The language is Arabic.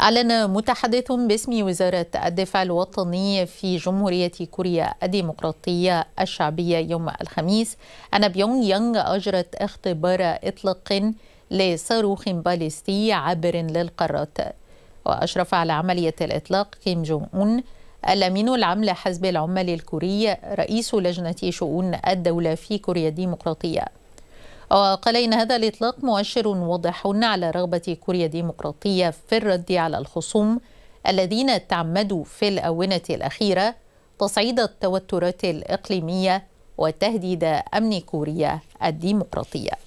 أعلن متحدث باسم وزارة الدفاع الوطني في جمهورية كوريا الديمقراطية الشعبية يوم الخميس أن بيونغ يانغ أجرت اختبار إطلاق لصاروخ باليستي عابر للقارات وأشرف على عملية الإطلاق كيم جونغ أون الأمين العام لحزب العمال الكوري رئيس لجنة شؤون الدولة في كوريا الديمقراطية وقال إن هذا الإطلاق مؤشر واضح على رغبة كوريا الديمقراطية في الرد على الخصوم الذين تعمدوا في الآونة الأخيرة تصعيد التوترات الإقليمية وتهديد أمن كوريا الديمقراطية